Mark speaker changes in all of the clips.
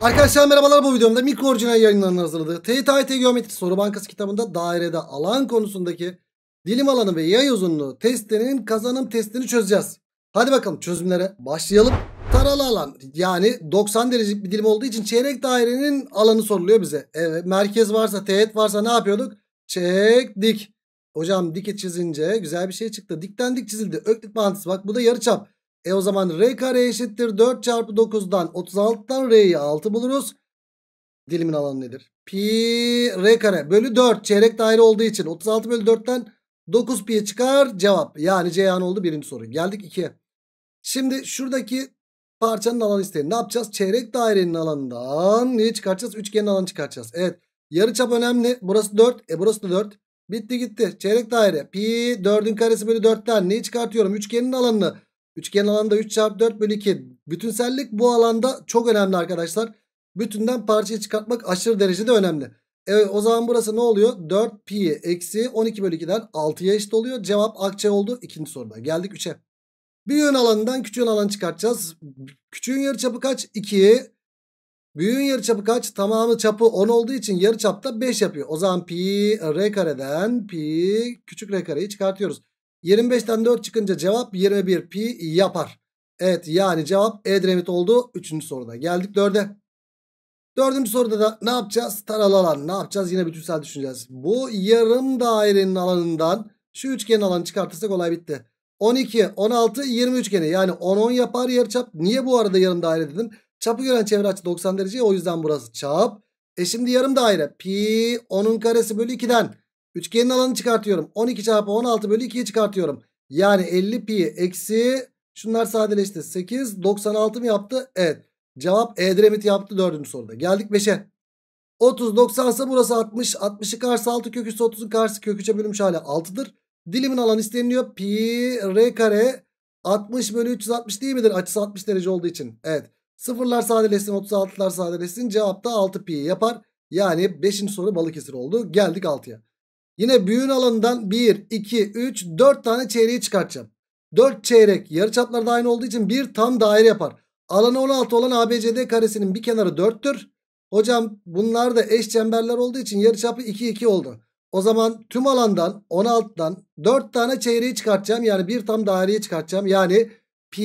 Speaker 1: Arkadaşlar merhabalar bu videomda mikro orijinal yayınlarının hazırladığı TYT Geometri Soru Bankası kitabında dairede alan konusundaki dilim alanı ve yay uzunluğu testinin kazanım testini çözeceğiz. Hadi bakalım çözümlere başlayalım. Taralı alan yani 90 derecelik bir dilim olduğu için çeyrek dairenin alanı soruluyor bize. Evet merkez varsa teğet varsa ne yapıyorduk? Çek dik. Hocam dik çizince güzel bir şey çıktı. Dikten dik çizildi. Öklük mantısı bak bu da yarıçap. E o zaman r kare eşittir 4 çarpı 9'dan 36'dan r'yi 6 buluruz. Dilimin alanı nedir? Pi r kare bölü 4 çeyrek daire olduğu için 36 bölü 4'ten 9 pi çıkar cevap. Yani Ceyhan oldu birinci soru. Geldik 2'ye. Şimdi şuradaki parçanın alanı isteyelim. Ne yapacağız? Çeyrek dairenin alanından neyi çıkartacağız? Üçgenin alanı çıkartacağız. Evet. Yarı çap önemli. Burası 4. E burası da 4. Bitti gitti. Çeyrek daire. Pi 4'ün karesi bölü 4'ten neyi çıkartıyorum? Üçgenin alanını. Üçgen alanda 3 çarpı 4 bölü 2. Bütünsellik bu alanda çok önemli arkadaşlar. Bütünden parçayı çıkartmak aşırı derecede önemli. Evet o zaman burası ne oluyor? 4 pi eksi 12 bölü 2'den 6'ya eşit oluyor. Cevap akçe oldu. İkinci soruda geldik 3'e. Büyüğün alanından küçüğün alanı çıkartacağız. Küçüğün yarı çapı kaç? 2. Büyüğün çapı kaç? Tamamı çapı 10 olduğu için yarı yarıçapta 5 yapıyor. O zaman pi r kareden pi küçük r kareyi çıkartıyoruz. 25'ten 4 çıkınca cevap 21 pi yapar. Evet yani cevap Edremit oldu. Üçüncü soruda geldik dörde. Dördüncü soruda da ne yapacağız? Taralı alan ne yapacağız? Yine bütünsel düşüneceğiz. Bu yarım dairenin alanından şu üçgenin alanı çıkartırsak olay bitti. 12, 16, 20 üçgeni yani 10, 10 yapar yarıçap. Niye bu arada yarım daire dedim? Çapı gören çevre açı 90 derece o yüzden burası çap. E şimdi yarım daire pi 10'un karesi bölü 2'den Üçgenin alanı çıkartıyorum. 12 çarpı 16 bölü 2'yi çıkartıyorum. Yani 50 pi eksi şunlar sadeleşti. 8 96 mı yaptı? Evet. Cevap Edremit yaptı dördüncü soruda. Geldik 5'e. 30 90 ise burası 60. 60'ı karşı 6 kök 30'un karşı kök 3'e bölünmüş hale 6'dır. Dilimin alanı isteniliyor. Pi r kare 60 bölü 360 değil midir? Açısı 60 derece olduğu için. Evet. Sıfırlar sadeleşsin 36'lar sadeleşsin. Cevap da 6 pi yapar. Yani 5. soru balık Balıkesir oldu. Geldik 6'ya. Yine büyüğün alanından 1, 2, 3, 4 tane çeyreği çıkartacağım. 4 çeyrek yarıçapları da aynı olduğu için bir tam daire yapar. Alanı 16 olan ABCD karesinin bir kenarı 4'tür. Hocam bunlar da eş çemberler olduğu için yarıçapı 2, 2 oldu. O zaman tüm alandan 16'dan 4 tane çeyreği çıkartacağım. Yani bir tam daireyi çıkartacağım. Yani pi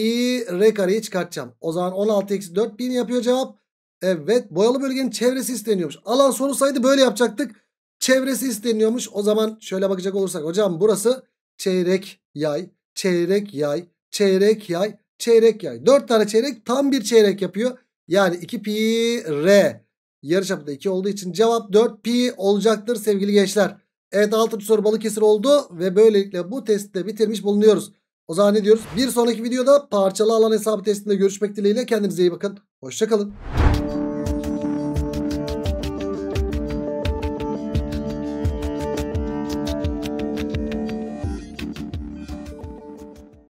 Speaker 1: r kareyi çıkartacağım. O zaman 16 eksi 4 bin yapıyor cevap. Evet boyalı bölgenin çevresi isteniyormuş. Alan soru saydı böyle yapacaktık. Çevresi isteniyormuş. O zaman şöyle bakacak olursak hocam burası çeyrek yay, çeyrek yay, çeyrek yay, çeyrek yay. 4 tane çeyrek tam bir çeyrek yapıyor. Yani 2 pi r yarıçapı da 2 olduğu için cevap 4 pi olacaktır sevgili gençler. Evet 6. soru Balıkesir oldu ve böylelikle bu testi de bitirmiş bulunuyoruz. O zaman ne diyoruz? Bir sonraki videoda parçalı alan hesabı testinde görüşmek dileğiyle kendinize iyi bakın. Hoşçakalın.